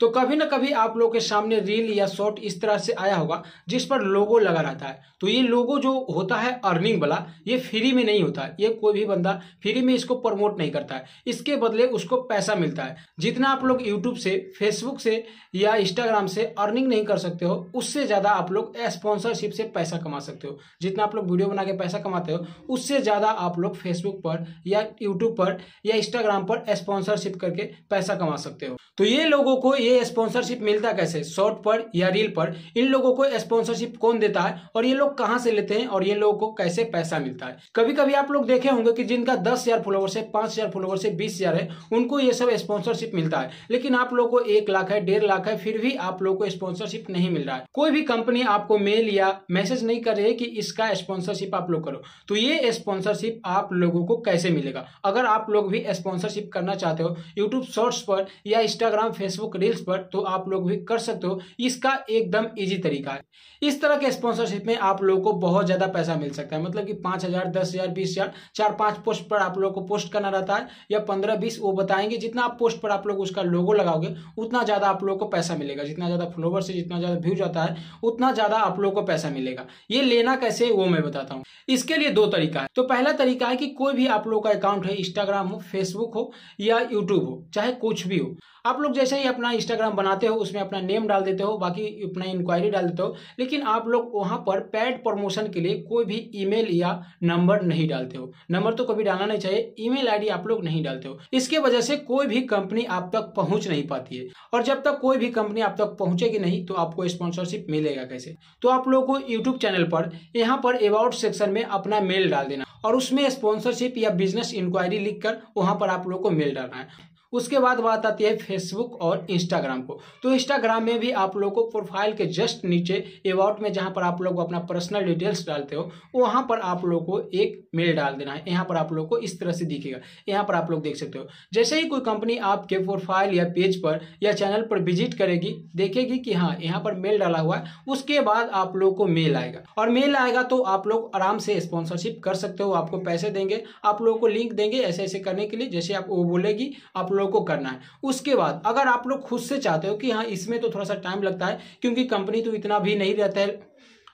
तो कभी ना कभी आप लोग के सामने रील या शॉर्ट इस तरह से आया होगा जिस पर लोगो लगा रहता है तो ये लोगो जो होता है अर्निंग वाला ये फ्री में नहीं होता ये कोई भी बंदा फ्री में इसको प्रमोट नहीं करता है इसके बदले उसको पैसा मिलता है जितना आप लोग यूट्यूब से फेसबुक से या इंस्टाग्राम से अर्निंग नहीं कर सकते हो उससे ज़्यादा आप लोग स्पॉन्सरशिप से पैसा कमा सकते हो जितना आप लोग वीडियो बना के पैसा कमाते हो उससे ज़्यादा आप लोग फेसबुक पर या यूट्यूब पर या इंस्टाग्राम पर स्पॉन्सरशिप करके पैसा कमा सकते हो तो ये लोगों को ये ये स्पॉन्सरशिप मिलता कैसे शॉर्ट पर या रील पर इन लोगों को स्पॉन्सरशिप कौन देता है और ये लोग कहाँ से लेते हैं और ये लोगों को कैसे पैसा मिलता है कभी कभी आप लोग देखे होंगे कि जिनका दस हजार फॉलोवर्स है पांच हजार फॉलोवर्स है बीस हजार है उनको ये सब स्पॉन्सरशिप मिलता है लेकिन आप लोग को एक लाख है डेढ़ लाख है फिर भी आप लोग को स्पॉन्सरशिप नहीं मिल रहा है कोई भी कंपनी आपको मेल या मैसेज नहीं कर रही है कि इसका स्पॉन्सरशिप आप लोग करो तो ये स्पॉन्सरशिप आप लोगों को कैसे मिलेगा अगर आप लोग भी स्पॉन्सरशिप करना चाहते हो यूट्यूब शॉर्ट्स पर या इंस्टाग्राम फेसबुक रील्स फील्ड्स पर तो आप लोग भी कर सकते हो इसका एकदम इजी तरीका है इस तरह के स्पॉन्सरशिप में आप लोगों को बहुत ज़्यादा पैसा मिल सकता है मतलब कि पांच हज़ार दस हज़ार बीस हज़ार चार पांच पोस्ट पर आप लोगों को पोस्ट करना रहता है या पंद्रह बीस वो बताएंगे जितना आप पोस्ट पर आप लोग उसका लोगो लगाओगे उतना ज़्यादा आप लोग को पैसा मिलेगा जितना ज़्यादा फ्लोवर से जितना ज़्यादा व्यूज आता है उतना ज़्यादा आप लोग को पैसा मिलेगा ये लेना कैसे वो मैं बताता हूँ इसके लिए दो तरीका है तो पहला तरीका है कि कोई भी आप लोग का अकाउंट है इंस्टाग्राम हो फेसबुक हो या यूट्यूब हो चाहे कुछ भी हो आप लोग जैसे ही अपना इंस्टाग्राम बनाते हो उसमें अपना नेम डाल देते हो बाकी अपना इंक्वायरी डाल देते हो लेकिन आप लोग वहाँ पर पैड प्रमोशन के लिए कोई भी ईमेल या नंबर नहीं डालते हो नंबर तो कभी डालना नहीं चाहिए ईमेल आईडी आप लोग नहीं डालते हो इसके वजह से कोई भी कंपनी आप तक पहुँच नहीं पाती है और जब तक कोई भी कंपनी आप तक पहुँचेगी नहीं तो आपको स्पॉन्सरशिप मिलेगा कैसे तो आप लोग को यूट्यूब चैनल पर यहाँ पर अबाउट सेक्शन में अपना मेल डाल देना और उसमें स्पॉन्सरशिप या बिजनेस इंक्वायरी लिखकर वहां पर आप लोग को मेल डालना है उसके बाद बात आती है फेसबुक और इंस्टाग्राम को तो इंस्टाग्राम में भी आप लोगों को प्रोफाइल के जस्ट नीचे अबाउट में जहां पर आप लोग अपना पर्सनल डिटेल्स डालते हो वहां पर आप लोग को एक मेल डाल देना है यहाँ पर आप लोग को इस तरह से दिखेगा यहाँ पर आप लोग देख सकते हो जैसे ही कोई कंपनी आपके प्रोफाइल या पेज पर या चैनल पर विजिट करेगी देखेगी कि हाँ यहाँ पर मेल डाला हुआ है उसके बाद आप लोग को मेल आएगा और मेल आएगा तो आप लोग आराम से स्पॉन्सरशिप कर सकते हो आपको पैसे देंगे आप लोगों को लिंक देंगे ऐसे ऐसे करने के लिए जैसे आप वो बोलेगी आप लोगों को करना है उसके बाद अगर आप लोग खुद से चाहते हो कि हाँ इसमें तो थोड़ा सा टाइम लगता है क्योंकि कंपनी तो इतना भी नहीं रहता है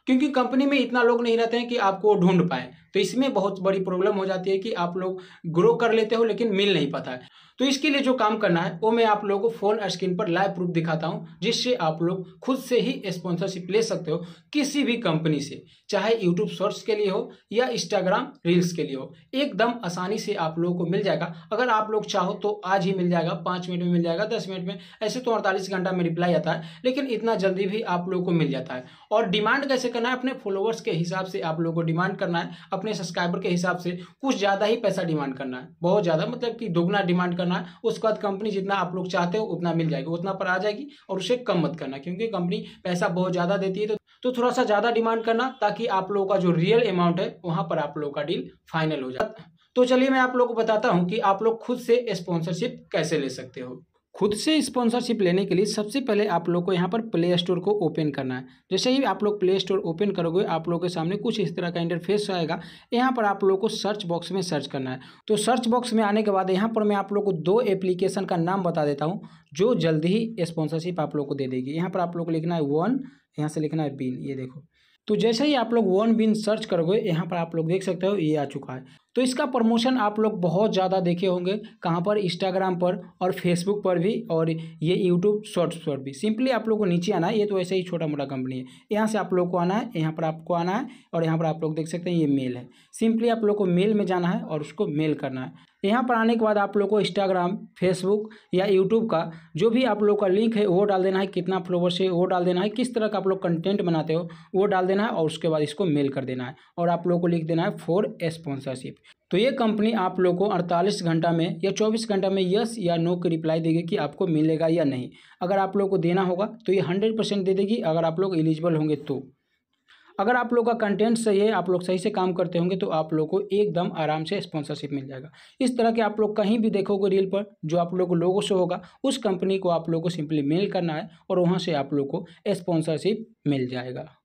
क्योंकि कंपनी में इतना लोग नहीं रहते हैं कि आपको ढूंढ पाए तो इसमें बहुत बड़ी प्रॉब्लम हो जाती है कि आप लोग ग्रो कर लेते हो लेकिन मिल नहीं पाता है तो इसके लिए जो काम करना है वो मैं आप लोगों को फोन स्क्रीन पर लाइव प्रूफ दिखाता हूँ जिससे आप लोग खुद से ही स्पॉन्सरशिप ले सकते हो किसी भी कंपनी से चाहे यूट्यूब शॉर्ट्स के लिए हो या इंस्टाग्राम रील्स के लिए हो एकदम आसानी से आप लोगों को मिल जाएगा अगर आप लोग चाहो तो आज ही मिल जाएगा पाँच मिनट में मिल जाएगा दस मिनट में ऐसे तो अड़तालीस घंटा में रिप्लाई आता है लेकिन इतना जल्दी भी आप लोगों को मिल जाता है और डिमांड कैसे करना है अपने फॉलोअर्स के हिसाब से आप लोगों को डिमांड करना है अपने सब्सक्राइबर के हिसाब से कुछ ज़्यादा ही पैसा डिमांड करना है बहुत ज़्यादा मतलब कि दोगुना डिमांड करना है उसके बाद कंपनी जितना आप लोग चाहते हो उतना मिल जाएगी उतना पर आ जाएगी और उसे कम मत करना क्योंकि कंपनी पैसा बहुत ज़्यादा देती है तो तो थोड़ा सा ज़्यादा डिमांड करना ताकि आप लोगों का जो रियल अमाउंट है वहाँ पर आप लोगों का डील फाइनल हो जाता तो चलिए मैं आप लोगों को बताता हूँ कि आप लोग खुद से स्पॉन्सरशिप कैसे ले सकते हो खुद से स्पॉन्सरशिप लेने के लिए सबसे पहले आप लोग को यहाँ पर प्ले स्टोर को ओपन करना है जैसे ही आप लोग प्ले स्टोर ओपन करोगे आप लोगों के सामने कुछ इस तरह का इंटरफेस आएगा यहाँ पर आप लोग को सर्च बॉक्स में सर्च करना है तो सर्च बॉक्स में आने के बाद यहाँ पर मैं आप लोग को दो एप्लीकेशन का नाम बता देता हूँ जो जल्दी ही स्पॉन्सरशिप आप लोग को दे देगी यहाँ पर आप लोग को लिखना है वन यहाँ से लिखना है बिन ये देखो तो जैसे ही आप लोग वन बिन सर्च करोगे यहाँ पर आप लोग देख सकते हो ये आ चुका है तो इसका प्रमोशन आप लोग बहुत ज़्यादा देखे होंगे कहाँ पर इंस्टाग्राम पर और फेसबुक पर भी और ये यूट्यूब शॉर्ट्स पर भी सिंपली आप लोग को नीचे आना है ये तो ऐसे ही छोटा मोटा कंपनी है यहाँ से आप लोग को आना है यहाँ पर आपको आना है और यहाँ पर आप लोग देख सकते हैं ये मेल है सिंपली आप लोग को मेल में जाना है और उसको मेल करना है तो यहाँ पर आने के बाद आप लोग को इंस्टाग्राम फेसबुक या यूट्यूब का जो भी आप लोग का लिंक है वो डाल देना है कितना फ्लोवर्स है वो डाल देना है किस तरह का आप लोग कंटेंट बनाते हो वो डाल देना है और उसके बाद इसको मेल कर देना है और आप लोग को लिख देना है फॉर स्पॉन्सरशिप तो ये कंपनी आप लोग को 48 घंटा में या 24 घंटा में यस या नो की रिप्लाई देगी कि आपको मिलेगा या नहीं अगर आप लोग को देना होगा तो ये 100 परसेंट दे देगी अगर आप लोग एलिजिबल होंगे तो अगर आप लोग का कंटेंट सही है आप लोग सही से काम करते होंगे तो आप लोग को एकदम आराम से स्पॉन्सरशिप मिल जाएगा इस तरह के आप लोग कहीं भी देखोगे रील पर जो आप लोग को से होगा उस कंपनी को आप लोग को सिंपली मेल करना है और वहाँ से आप लोग को स्पॉन्सरशिप मिल जाएगा